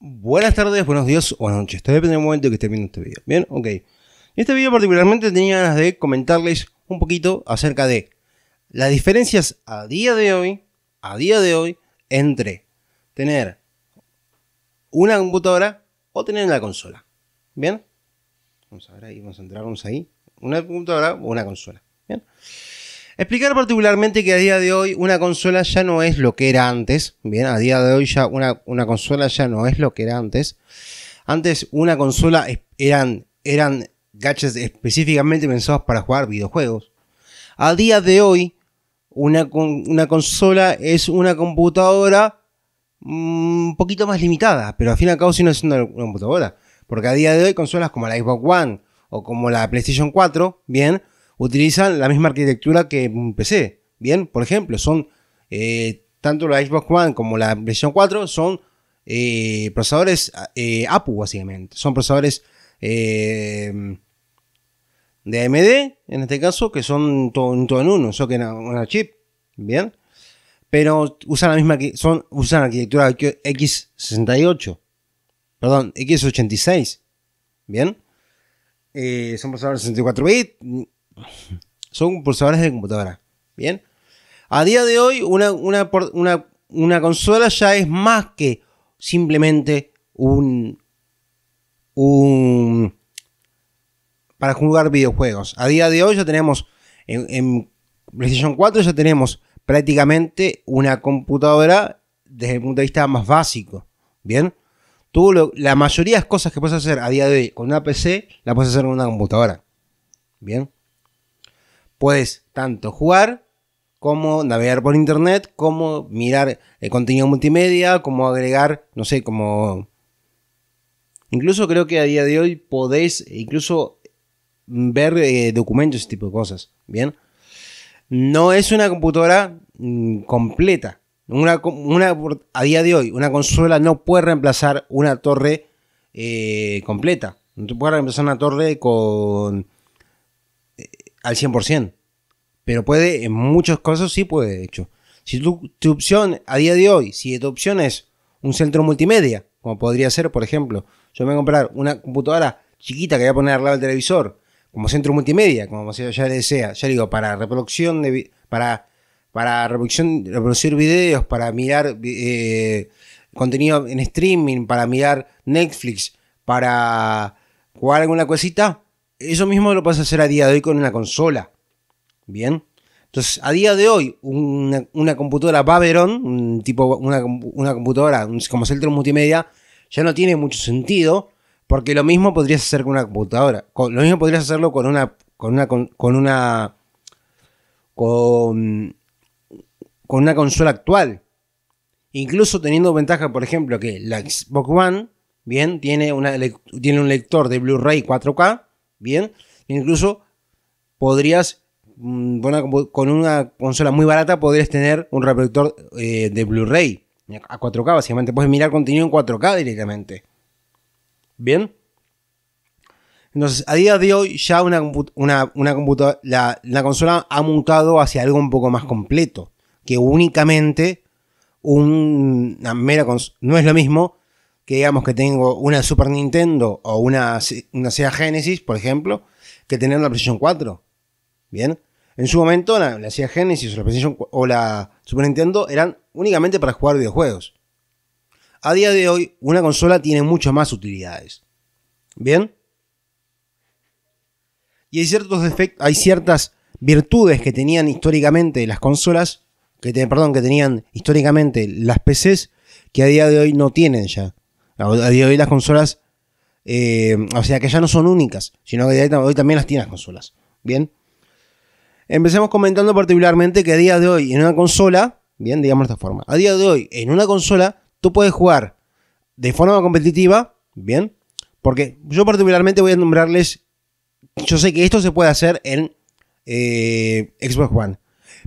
Buenas tardes, buenos días, buenas noches. Esto depende del momento que esté viendo este video. Bien, ok. En este video particularmente tenía ganas de comentarles un poquito acerca de las diferencias a día de hoy, a día de hoy, entre tener una computadora o tener una consola. Bien. Vamos a ver ahí, vamos a ahí. Una computadora o una consola. Bien. Explicar particularmente que a día de hoy una consola ya no es lo que era antes. Bien, a día de hoy ya una, una consola ya no es lo que era antes. Antes una consola eran, eran gadgets específicamente pensados para jugar videojuegos. A día de hoy una, una consola es una computadora mm, un poquito más limitada, pero al fin y al cabo no siendo una computadora. Porque a día de hoy consolas como la Xbox One o como la PlayStation 4, bien, utilizan la misma arquitectura que un PC. Bien, por ejemplo, son eh, tanto la Xbox One como la versión 4 son eh, procesadores eh, APU, básicamente. Son procesadores de AMD, en este caso, que son todo, en uno, Solo que es una chip. Bien, pero usan la misma, son, usan arquitectura X68, perdón, X86. Bien, son procesadores 64 bits son pulsadores de computadora. Bien. A día de hoy, una, una, una, consola ya es más que simplemente un, para jugar videojuegos. A día de hoy ya tenemos. En, PlayStation 4 ya tenemos prácticamente una computadora desde el punto de vista más básico. Bien. Tú la mayoría de las cosas que puedes hacer a día de hoy con una PC, la puedes hacer con una computadora. Bien. Puedes tanto jugar como navegar por internet, como mirar el eh, contenido multimedia, como agregar, no sé, como... Incluso creo que a día de hoy podés incluso ver eh, documentos, ese tipo de cosas. Bien. No es una computadora mm, completa. Una, a día de hoy, una consola no puede reemplazar una torre eh, completa. No te puede reemplazar una torre con al 100%. Pero puede, en muchos casos sí puede, de hecho. Si tu, tu opción a día de hoy, si tu opción es un centro multimedia, como podría ser, por ejemplo, yo me voy a comprar una computadora chiquita que voy a poner al lado del televisor, como centro multimedia, como ya le sea, ya digo, para reproducción de para para reproducción, reproducir videos, para mirar eh, contenido en streaming, para mirar Netflix, para jugar alguna cosita, eso mismo lo puedes hacer a día de hoy con una consola. Bien. Entonces, a día de hoy, una, computadora Baberon, un tipo, una, computadora como Celtron Multimedia, ya no tiene mucho sentido, porque lo mismo podrías hacer con una computadora. lo mismo podrías hacerlo con una. con una. con, una. con. con una consola actual. Incluso teniendo ventaja, por ejemplo, que la Xbox One, bien, tiene, una, tiene un lector de Blu-ray 4K bien. Incluso podrías, mm, con una consola muy barata, podrías tener un reproductor eh, de Blu-ray a 4K, básicamente. Puedes mirar contenido en 4K directamente. Bien. Entonces, a día de hoy ya una, computadora, la, consola ha mutado hacia algo un poco más completo, que únicamente una mera no es lo mismo que digamos que tengo una Super Nintendo o una, una Sega Genesis, por ejemplo, que tener la PlayStation 4. Bien. En su momento, la, la Sega Genesis o la, Super Nintendo eran únicamente para jugar videojuegos. A día de hoy, una consola tiene muchas más utilidades. ¿Bien? Y hay ciertos hay ciertas virtudes que tenían históricamente las consolas, que perdón, que tenían históricamente las PCs, que a día de hoy no tienen ya. A día de hoy las consolas, eh, o sea que ya no son únicas, sino que hoy también las tienen las consolas. Bien. Empecemos comentando particularmente que a día de hoy en una consola, bien, digamos de esta forma, a día de hoy en una consola tú puedes jugar de forma competitiva, bien, porque yo particularmente voy a nombrarles, yo sé que esto se puede hacer en eh, Xbox One,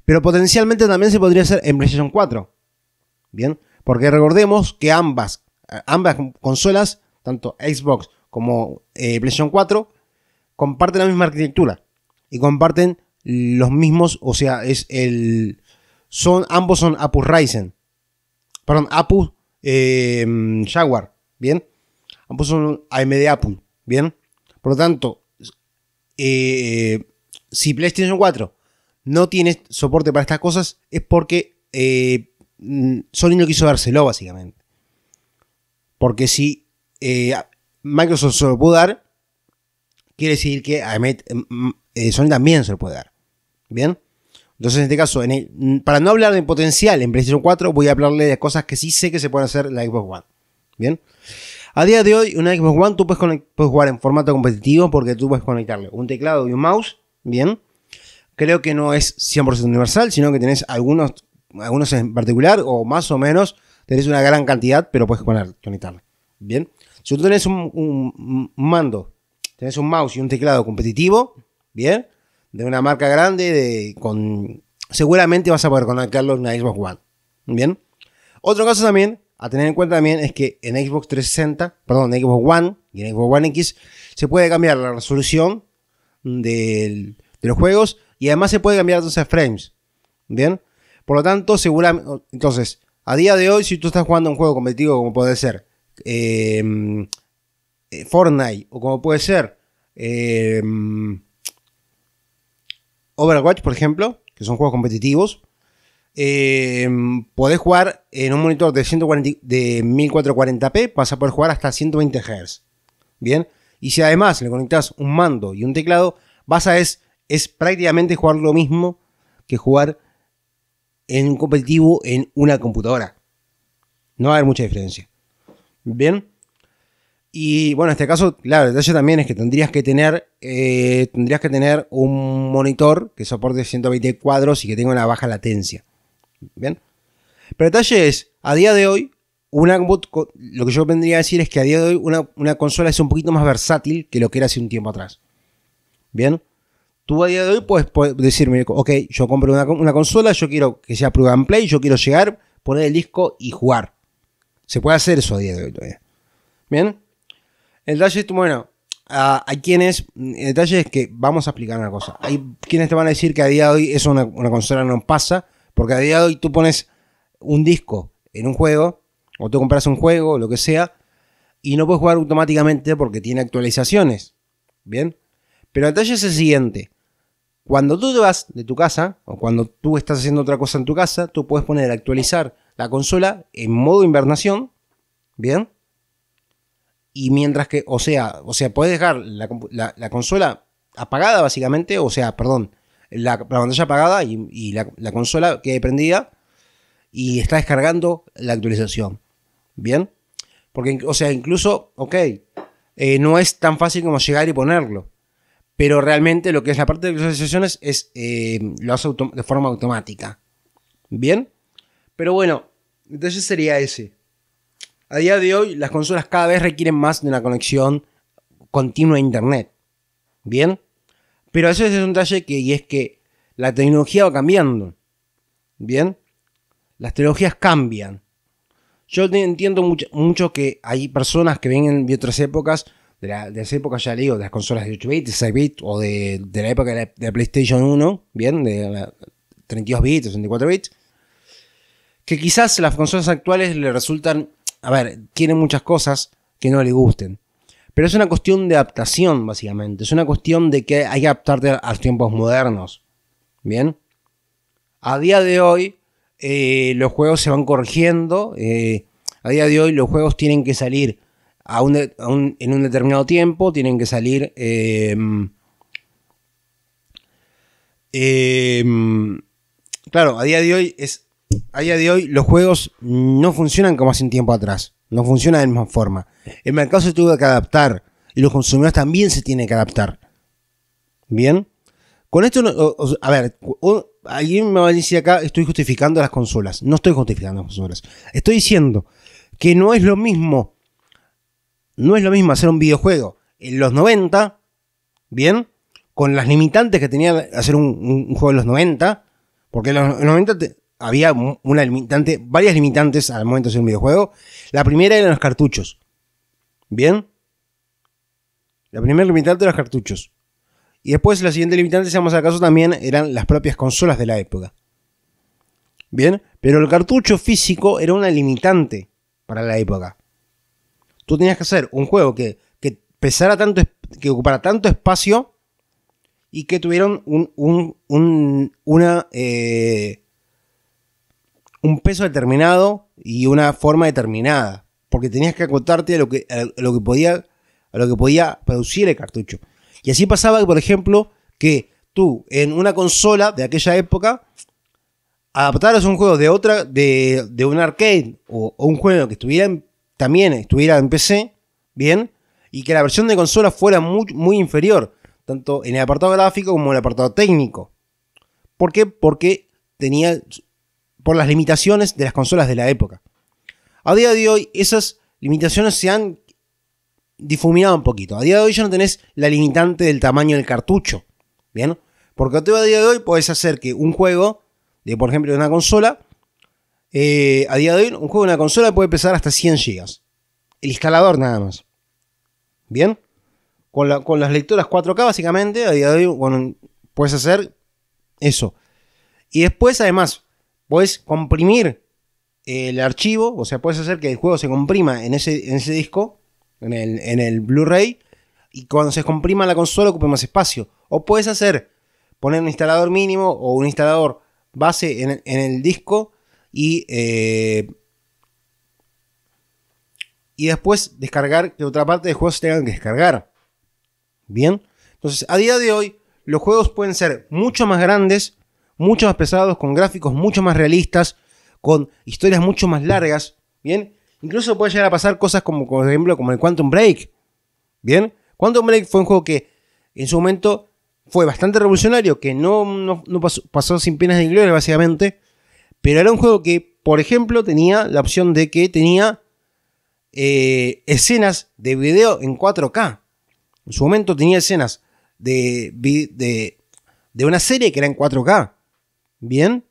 pero potencialmente también se podría hacer en PlayStation 4, bien, porque recordemos que ambas ambas consolas, tanto Xbox como eh, PlayStation 4, comparten la misma arquitectura y comparten los mismos, o sea, es el son ambos son apu Ryzen. Perdón, apu eh, Jaguar, ¿bien? Ambos son AMD Apple, ¿bien? Por lo tanto, eh, si PlayStation 4 no tiene soporte para estas cosas, es porque Sony no quiso dárselo, básicamente. Porque si eh, Microsoft se lo puede dar, quiere decir que eh, Sony también se lo puede dar. ¿Bien? Entonces, en este caso, para no hablar de potencial en PlayStation 4, voy a hablarle de cosas que sí sé que se pueden hacer en la Xbox One. ¿Bien? A día de hoy, una Xbox One tú puedes, jugar en formato competitivo porque tú puedes conectarle un teclado y un mouse. Bien. Creo que no es 100% universal, sino que tenés algunos, algunos en particular o más o menos tenés una gran cantidad, pero puedes poner, conectarle. Bien. Si tú tienes un, mando, tenés un mouse y un teclado competitivo, bien, de una marca grande, de, con, seguramente vas a poder conectarlo en una Xbox One. Bien. Otro caso también a tener en cuenta también es que en Xbox 360, perdón, en Xbox One y en Xbox One X se puede cambiar la resolución del, de los juegos y además se puede cambiar entonces frames. Bien. Por lo tanto, seguramente, entonces, a día de hoy, si tú estás jugando un juego competitivo como puede ser eh, eh, Fortnite o como puede ser eh, Overwatch, por ejemplo, que son juegos competitivos, podés jugar en un monitor de, 1440p, vas a poder jugar hasta 120 Hz. Bien, y si además le conectas un mando y un teclado, vas a es, es prácticamente jugar lo mismo que jugar en un competitivo en una computadora. No va a haber mucha diferencia. Bien. Y bueno, en este caso, claro, el detalle también es que tendrías que tener, eh, tendrías que tener un monitor que soporte 120 cuadros y que tenga una baja latencia. Bien. Pero el detalle es, a día de hoy, una, lo que yo vendría a decir es que a día de hoy una, una consola es un poquito más versátil que lo que era hace un tiempo atrás. Bien. Tú a día de hoy puedes, decirme, ok, yo compro una, consola, yo quiero que sea plug and play, yo quiero llegar, poner el disco y jugar. Se puede hacer eso a día de hoy todavía. Bien. El detalle, bueno, hay quienes, el detalle es que vamos a explicar una cosa. Hay quienes te van a decir que a día de hoy eso una, una consola no pasa, porque a día de hoy tú pones un disco en un juego, o tú compras un juego, lo que sea, y no puedes jugar automáticamente porque tiene actualizaciones. ¿Bien? Pero el detalle es el siguiente. Cuando tú te vas de tu casa, o cuando tú estás haciendo otra cosa en tu casa, tú puedes poner actualizar la consola en modo invernación, ¿bien? Y mientras que, o sea, o sea, puedes dejar la, consola apagada básicamente, o sea, perdón, la, pantalla apagada y, la, consola quede prendida y está descargando la actualización, ¿bien? Porque, o sea, incluso, ok, eh, no es tan fácil como llegar y ponerlo pero realmente lo que es la parte de sesiones es eh, lo hace de forma automática. ¿Bien? Pero bueno, entonces sería ese. A día de hoy, las consolas cada vez requieren más de una conexión continua a internet. ¿Bien? Pero eso es un detalle que, y es que la tecnología va cambiando. ¿Bien? Las tecnologías cambian. Yo entiendo mucho, mucho que hay personas que vienen de otras épocas de, esa época, ya le digo, de las consolas de 8 bits, de 6 bits o de, la época de PlayStation 1, bien, de 32 bits, 64 bits, que quizás las consolas actuales le resultan, a ver, tienen muchas cosas que no le gusten. Pero es una cuestión de adaptación, básicamente. Es una cuestión de que hay que adaptarte a, los tiempos modernos. ¿Bien? A día de hoy, eh, los juegos se van corrigiendo. Eh, a día de hoy, los juegos tienen que salir en un determinado tiempo tienen que salir em, em, claro, a día de hoy es a día de hoy los juegos no funcionan como hace un tiempo atrás, no funcionan de la misma forma. El mercado se tuvo que adaptar y los consumidores también se tienen que adaptar. ¿Bien? Con esto, a ver, alguien me va a decir acá, estoy justificando las consolas. No estoy justificando las consolas. Estoy diciendo que no es lo mismo no es lo mismo hacer un videojuego en los 90, ¿bien? Con las limitantes que tenía hacer un, juego en los 90, porque en los, 90 había una limitante, varias limitantes al momento de hacer un videojuego. La primera eran los cartuchos, ¿bien? La primera limitante eran los cartuchos. Y después la siguiente limitante, si vamos caso, también eran las propias consolas de la época. Bien, pero el cartucho físico era una limitante para la época tú tenías que hacer un juego que, tanto, que ocupara tanto espacio y que tuviera un, una, eh, un peso determinado y una forma determinada. Porque tenías que acotarte a lo que, lo que, podía, a lo que podía producir el cartucho. Y así pasaba, por ejemplo, que tú en una consola de aquella época adaptaras un juego de otra, de, un arcade o, un juego que estuviera en, también estuviera en PC, bien, y que la versión de consola fuera muy, muy inferior, tanto en el apartado gráfico como en el apartado técnico. ¿Por qué? Porque tenía, por las limitaciones de las consolas de la época. A día de hoy, esas limitaciones se han difuminado un poquito. A día de hoy ya no tenés la limitante del tamaño del cartucho, ¿bien? Porque a día de hoy podés hacer que un juego, de por ejemplo de una consola, eh, a día de hoy, un juego de una consola puede pesar hasta 100 GB. El instalador nada más. ¿Bien? Con, las lecturas 4K, básicamente, a día de hoy, puedes hacer eso. Y después, además, puedes comprimir el archivo, o sea, puedes hacer que el juego se comprima en ese, disco, en el, Blu-ray, y cuando se comprima la consola ocupe más espacio. O puedes hacer, poner un instalador mínimo o un instalador base en, en el disco eh, y, después descargar que otra parte de juegos se tengan que descargar. Bien. Entonces, a día de hoy, los juegos pueden ser mucho más grandes, mucho más pesados, con gráficos mucho más realistas, con historias mucho más largas. Bien. Incluso puede llegar a pasar cosas como, por ejemplo, como el Quantum Break. Bien. Quantum Break fue un juego que en su momento fue bastante revolucionario, que no, pasó, sin penas de gloria, básicamente, pero era un juego que, por ejemplo, tenía la opción de que tenía eh, escenas de video en 4K. En su momento tenía escenas de, de, una serie que era en 4K. Bien.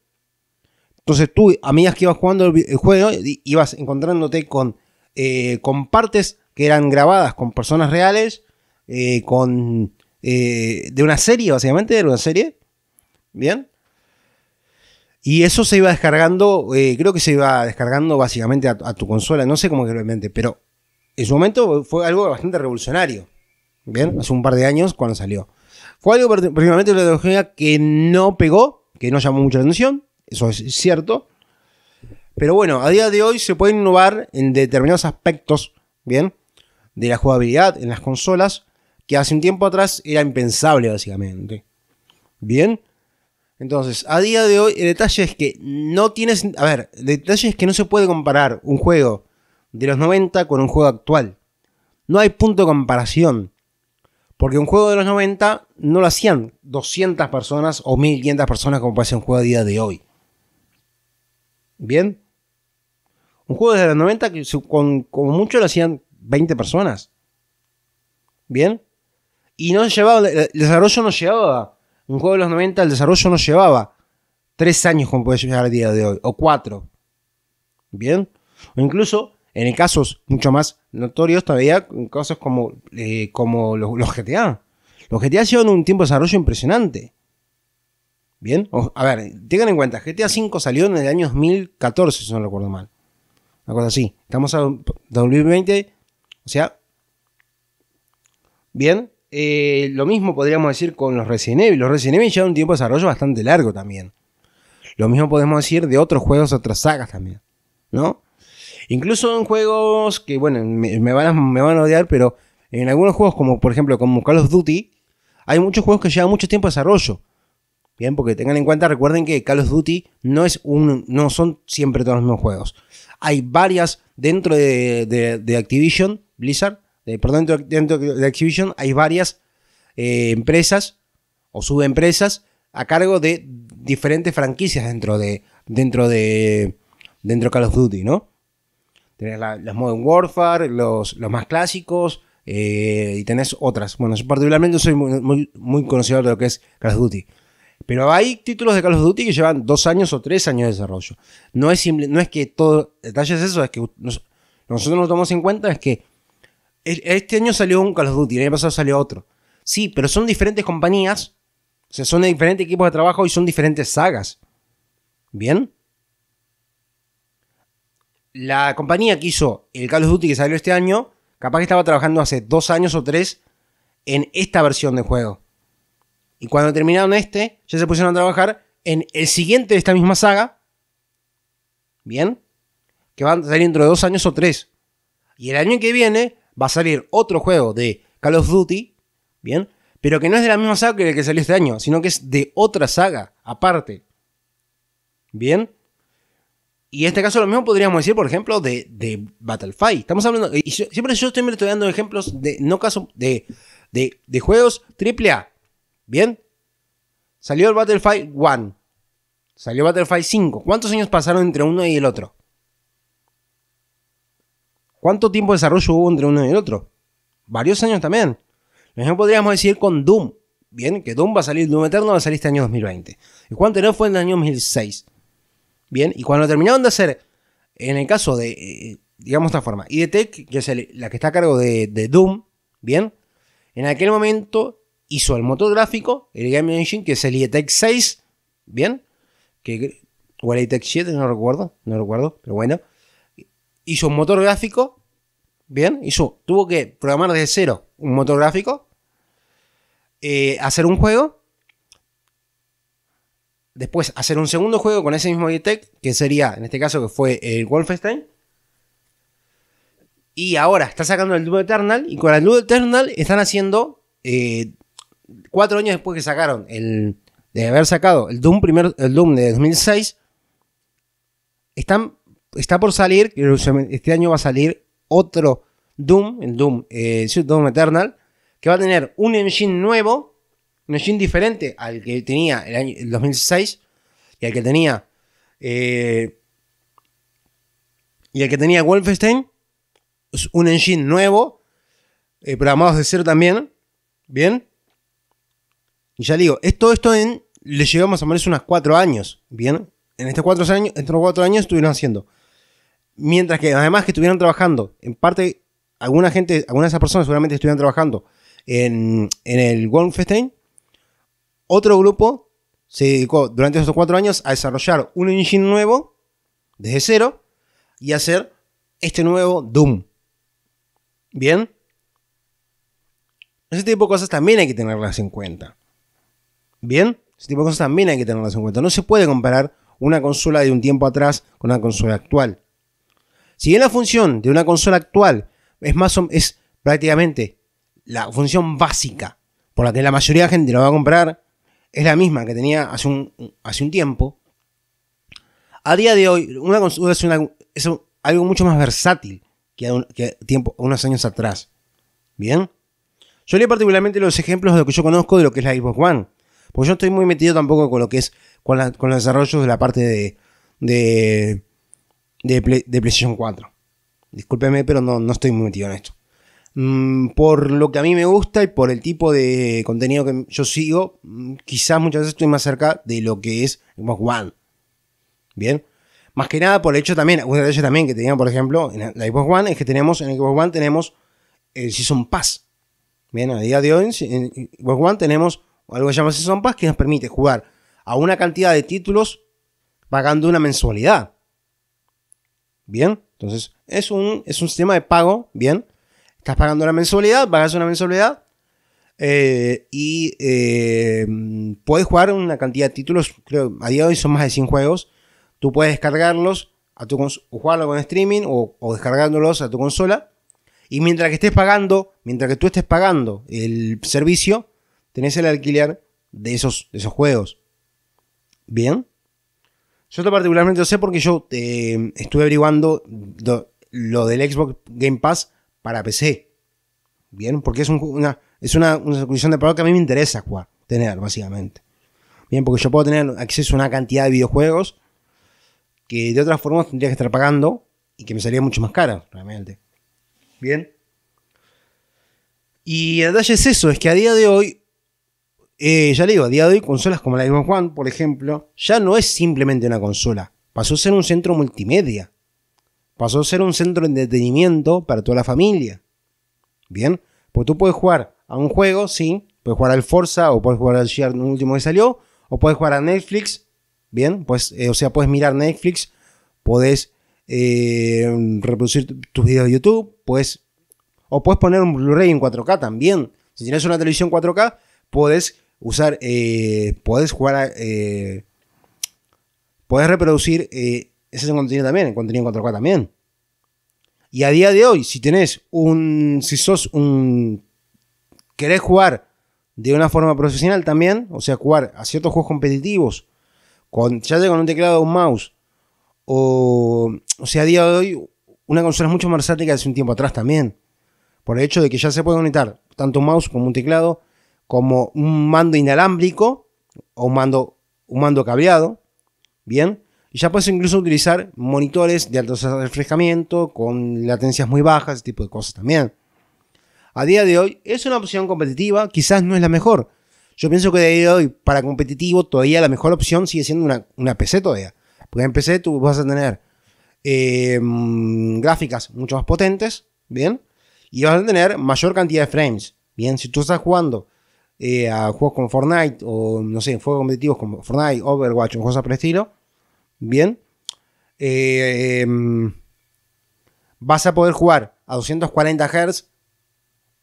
Entonces tú, a medida que ibas jugando el juego, ibas encontrándote con, eh, con partes que eran grabadas con personas reales, eh, con de una serie, básicamente, de una serie. Bien. Y eso se iba descargando, eh, creo que se iba descargando básicamente a, tu consola, no sé cómo que lo pero en su momento fue algo bastante revolucionario. Bien, hace un par de años cuando salió. Fue algo particularmente de tecnología que no pegó, que no llamó mucha atención, eso es cierto. Pero bueno, a día de hoy se puede innovar en determinados aspectos, bien, de la jugabilidad en las consolas, que hace un tiempo atrás era impensable básicamente. Bien, entonces, a día de hoy, el detalle es que no tienes. A ver, el detalle es que no se puede comparar un juego de los 90 con un juego actual. No hay punto de comparación. Porque un juego de los 90 no lo hacían 200 personas o 1500 personas como puede un juego a día de hoy. ¿Bien? Un juego de los 90 que con, con mucho lo hacían 20 personas. ¿Bien? Y no llevaba, el desarrollo no llevaba un juego de los 90 el desarrollo no llevaba tres años como puede llegar al día de hoy, o cuatro. ¿Bien? O incluso en casos mucho más notorios todavía, cosas casos como, eh, como los, GTA. Los GTA sido un tiempo de desarrollo impresionante. Bien, a ver, tengan en cuenta, GTA 5 salió en el año 2014, si no recuerdo mal. Una cosa así. Estamos a 2020, o sea, bien, eh, lo mismo podríamos decir con los Resident Evil. Los Resident Evil llevan un tiempo de desarrollo bastante largo también. Lo mismo podemos decir de otros juegos, otras sagas también, ¿no? Incluso en juegos que, bueno, me, van a, odiar, pero en algunos juegos, como por ejemplo como Call of Duty, hay muchos juegos que llevan mucho tiempo de desarrollo. Bien, porque tengan en cuenta, recuerden que Call of Duty no es un, no son siempre todos los mismos juegos. Hay varias dentro de Activision, Blizzard, eh, por dentro, dentro de exhibición hay varias eh, empresas o subempresas a cargo de diferentes franquicias dentro de dentro de dentro Call of Duty, ¿no? Tenés las Modern Warfare, los, los más clásicos eh, y tenés otras. Bueno, yo particularmente soy muy, muy, conocedor de lo que es Call of Duty. Pero hay títulos de Call of Duty que llevan dos años o tres años de desarrollo. No es, no es que todo detalles eso, es que nosotros nos tomamos en cuenta, es que este año salió un Call of Duty, el año pasado salió otro. Sí, pero son diferentes compañías, o sea, son de diferentes equipos de trabajo y son diferentes sagas. ¿Bien? La compañía que hizo el Call of Duty que salió este año, capaz que estaba trabajando hace dos años o tres en esta versión de juego. Y cuando terminaron este, ya se pusieron a trabajar en el siguiente de esta misma saga. ¿Bien? Que van a salir dentro de dos años o tres. Y el año que viene va a salir otro juego de Call of Duty, ¿bien? Pero que no es de la misma saga que el que salió este año, sino que es de otra saga, aparte. ¿Bien? Y en este caso lo mismo podríamos decir, por ejemplo, de, de Battlefield. Estamos hablando, y siempre yo estoy, estudiando ejemplos de, no caso, de, juegos AAA. ¿Bien? Salió el Battlefield 1. Salió Battlefield 5. ¿Cuántos años pasaron entre uno y el otro? ¿Cuánto tiempo de desarrollo hubo entre uno y el otro? Varios años también. Lo mismo podríamos decir con Doom. Bien, que Doom va a salir, Doom Eterno va a salir este año 2020. ¿Y cuánto no fue en el año 2006? Bien, y cuando terminaron de hacer, en el caso de, eh, digamos de esta forma, IDTech, que es la que está a cargo de, Doom, bien, en aquel momento hizo el motor gráfico, el Game Engine, que es el Tech 6, ¿bien? Que, o el Tech 7, no recuerdo, no recuerdo, pero bueno hizo un motor gráfico, ¿bien? Hizo, tuvo que programar desde cero un motor gráfico, eh, hacer un juego, después hacer un segundo juego con ese mismo Tech, que sería, en este caso, que fue el Wolfenstein. Y ahora está sacando el Doom Eternal, y con el Doom Eternal están haciendo, eh, cuatro años después que sacaron el, de haber sacado el Doom, el Doom de 2006, están está por salir, este año va a salir otro Doom, el eh, Doom, Eternal, que va a tener un engine nuevo, un engine diferente al que tenía el año 2006 y al que tenía eh, y al que tenía Wolfenstein, un engine nuevo, eh, programados de cero también, bien. Y ya digo, esto, esto en, le llevamos a menos unos 4 años, bien. En estos 4 años, estos cuatro años estuvieron haciendo Mientras que además que estuvieran trabajando, en parte, alguna gente, algunas de esas personas seguramente estuvieron trabajando en, en el Wolfenstein, otro grupo se dedicó durante esos cuatro años a desarrollar un engine nuevo desde cero y hacer este nuevo Doom. ¿Bien? Ese tipo de cosas también hay que tenerlas en cuenta. ¿Bien? Ese tipo de cosas también hay que tenerlas en cuenta. No se puede comparar una consola de un tiempo atrás con una consola actual. Si bien la función de una consola actual es, más es prácticamente la función básica por la que la mayoría de la gente lo va a comprar, es la misma que tenía hace un, hace un tiempo, a día de hoy una consola es, algo mucho más versátil que, un, tiempo, unos años atrás. ¿Bien? Yo leí particularmente los ejemplos de lo que yo conozco de lo que es la Xbox One. Porque yo no estoy muy metido tampoco con lo que es con, los desarrollos de la parte de, de, PlayStation 4. Discúlpeme, pero no, no, estoy muy metido en esto. Mm, por lo que a mí me gusta y por el tipo de contenido que yo sigo, mm, quizás muchas veces estoy más cerca de lo que es Xbox One. Bien. Más que nada por el hecho también, un detalle también que teníamos por ejemplo, en la Xbox One, es que tenemos, en Xbox One tenemos el Season Pass. Bien, a día de hoy en Xbox One tenemos algo que se llama Season Pass que nos permite jugar a una cantidad de títulos pagando una mensualidad. Bien, entonces es un, es un sistema de pago, bien. Estás pagando la mensualidad, pagas una mensualidad eh, y eh, puedes jugar una cantidad de títulos, creo, a día de hoy son más de 100 juegos. Tú puedes descargarlos, a tu o jugarlo con streaming o, descargándolos a tu consola. Y mientras que estés pagando, mientras que tú estés pagando el servicio, tenés el alquiler de esos, de esos juegos. Bien. Yo particularmente lo sé porque yo eh, estuve averiguando lo del Xbox Game Pass para PC. Bien, porque es una, es una, de pago que a mí me interesa tener, básicamente. Bien, porque yo puedo tener acceso a una cantidad de videojuegos que de otras formas tendría que estar pagando y que me salía mucho más cara, realmente. Bien. Y el detalle es eso, es que a día de hoy eh, ya le digo, a día de hoy consolas como la Xbox One, por ejemplo, ya no es simplemente una consola. Pasó a ser un centro multimedia. Pasó a ser un centro de entretenimiento para toda la familia. Bien, pues tú puedes jugar a un juego, sí, puedes jugar al Forza o puedes jugar al Gear último que salió, o puedes jugar a Netflix, bien, pues, o sea, puedes mirar Netflix, puedes eh, reproducir tus videos de YouTube, puedes, o puedes poner un Blu-ray en 4K también. Si tienes una televisión 4K, puedes usar, eh, jugar eh, reproducir, eh, ese contenido también, el contenido 4K también. Y a día de hoy, si tenés un, si sos un, querés jugar de una forma profesional también, o sea, jugar a ciertos juegos competitivos, con, ya sea con un teclado o un mouse, o, sea, a día de hoy, una consola es mucho más versátil que hace un tiempo atrás también. Por el hecho de que ya se puede conectar tanto un mouse como un teclado, como un mando inalámbrico o un mando, un mando cableado. Bien. Y ya puedes incluso utilizar monitores de alto refrescamiento con latencias muy bajas, ese tipo de cosas también. A día de hoy es una opción competitiva, quizás no es la mejor. Yo pienso que a día de hoy para competitivo todavía la mejor opción sigue siendo una, PC todavía. Porque en PC tú vas a tener em, gráficas mucho más potentes, ¿bien? Y vas a tener mayor cantidad de frames, ¿bien? Si tú estás jugando eh, a juegos como Fortnite o no sé, juegos competitivos como Fortnite, Overwatch o cosas por el estilo, bien, eh, em, vas a poder jugar a 240 Hz,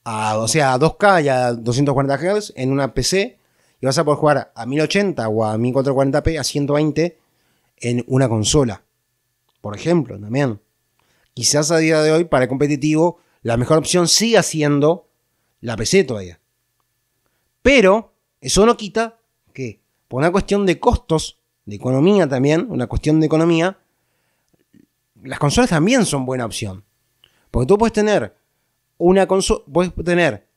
a, o sea, a 2K y a 240 Hz en una PC y vas a poder jugar a 1080 o a 1440p a 120 en una consola. Por ejemplo, también. Quizás a día de hoy, para el competitivo, la mejor opción sigue siendo la PC todavía. Pero eso no quita que, por una cuestión de costos, de economía también, una cuestión de economía, las consolas también son buena opción. Porque tú puedes tener una consola, puedes tener,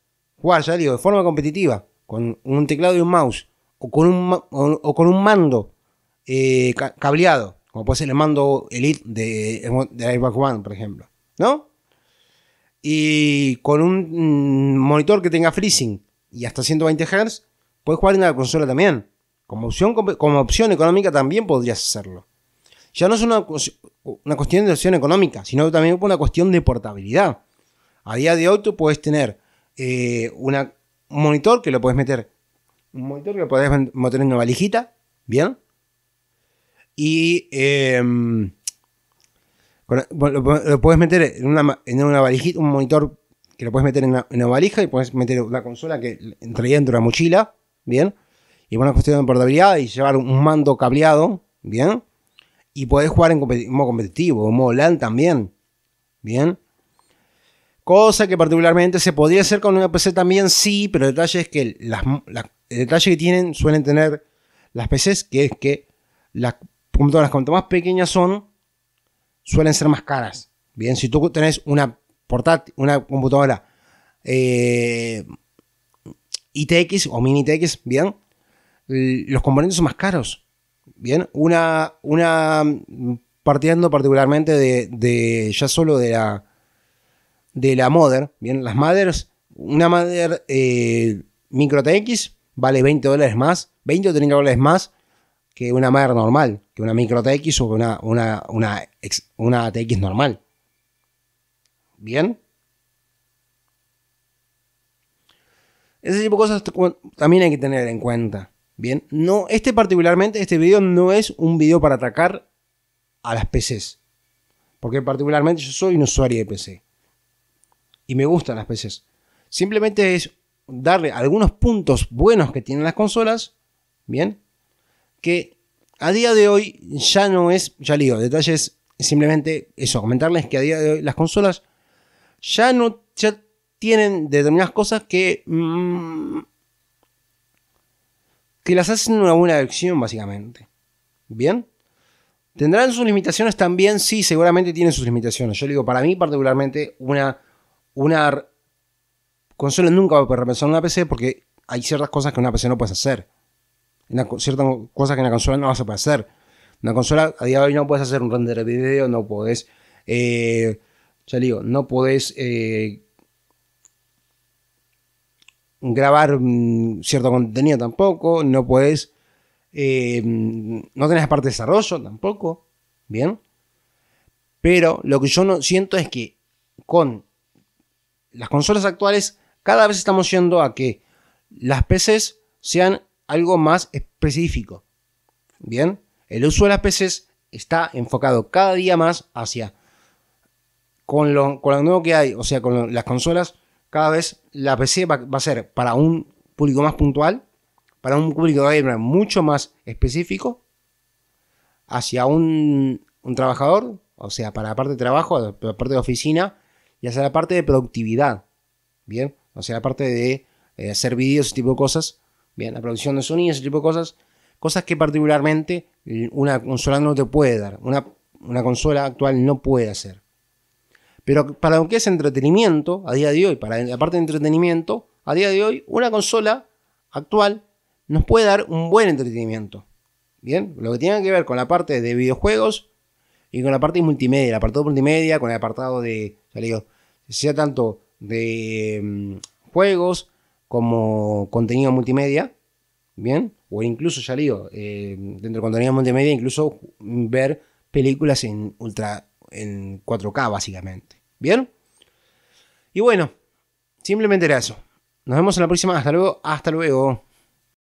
jugar, ya digo, de forma competitiva, con un teclado y un mouse, o con un, mando eh, cableado, como puede ser el mando Elite de, de One, por ejemplo, ¿no? Y con un mm, monitor que tenga freezing, y hasta 120 Hz, puedes jugar en la consola también. Como opción, como opción económica también podrías hacerlo. Ya no es una, cuestión de opción económica, sino también una cuestión de portabilidad. A día de hoy tú puedes tener eh, una, un monitor que lo puedes meter. Un monitor que lo puedes meter en una valijita. ¿Bien? Y em, lo, puedes meter en una, en una valijita, un monitor que lo puedes meter en una, valija y puedes meter la consola que entra dentro de una mochila, ¿bien? Y una cuestión de portabilidad y llevar un mando cableado, ¿bien? Y podés jugar en, modo competitivo, en modo LAN también, ¿bien? Cosa que particularmente se podría hacer con una PC también, sí, pero el detalle es que el detalle que tienen suelen tener las PCs, que es que las computadoras cuanto más pequeñas son, suelen ser más caras. Bien, si tú tenés una portátil, una computadora eh, ITX o mini ITX, bien, los componentes son más caros. Bien, una, una mm, partiendo particularmente de, ya solo de la de la mother, bien, las mothers, una mother eh, micro TX vale 20 dólares más, 20 o 30 dólares más que una mother normal, que una micro TX o una, una, una, una TX normal bien. Ese tipo de cosas también hay que tener en cuenta. Bien, no, este particularmente, este video no es un video para atacar a las PCs. Porque particularmente yo soy un usuario de PC. Y me gustan las PCs. Simplemente es darle algunos puntos buenos que tienen las consolas. Bien. Que a día de hoy ya no es, ya le digo, detalles, simplemente eso, comentarles que a día de hoy las consolas ya no, tienen determinadas cosas que... Mm, que las hacen una buena elección, básicamente. ¿Bien? ¿Tendrán sus limitaciones también? Sí, seguramente tienen sus limitaciones. Yo digo, para mí particularmente, una, una consola nunca va a poder reemplazar una PC porque hay ciertas cosas que una PC no puedes hacer. ciertas cosas que en una consola no vas a poder hacer. Una consola a día de hoy no puedes hacer un render de video, no puedes eh, ya le digo, no podés eh, grabar mm, cierto contenido tampoco, no podés, eh, no tenés parte de desarrollo tampoco, ¿bien? Pero lo que yo no siento es que con las consolas actuales cada vez estamos yendo a que las PCs sean algo más específico, ¿bien? El uso de las PCs está enfocado cada día más hacia con lo, con lo nuevo que hay, o sea, con las consolas, cada vez la PC va, a ser para un público más puntual, para un público mucho más específico, hacia un, trabajador, o sea, para la parte de trabajo, la parte de oficina, y hacia la parte de productividad, ¿bien? O sea, la parte de eh, hacer vídeos, ese tipo de cosas, ¿bien? La producción de sonidos ese tipo de cosas, cosas que particularmente una consola no te puede dar, una, una consola actual no puede hacer. Pero para lo que es entretenimiento, a día de hoy, para la parte de entretenimiento, a día de hoy, una consola actual nos puede dar un buen entretenimiento. Bien, lo que tiene que ver con la parte de videojuegos y con la parte de multimedia, el apartado multimedia, con el apartado de, ya digo, sea tanto de mm, juegos como contenido multimedia, bien, o incluso, ya digo, eh, dentro de contenido multimedia, incluso ver películas en ultra en 4K básicamente. ¿Bien? Y bueno, simplemente era eso. Nos vemos en la próxima. Hasta luego. Hasta luego.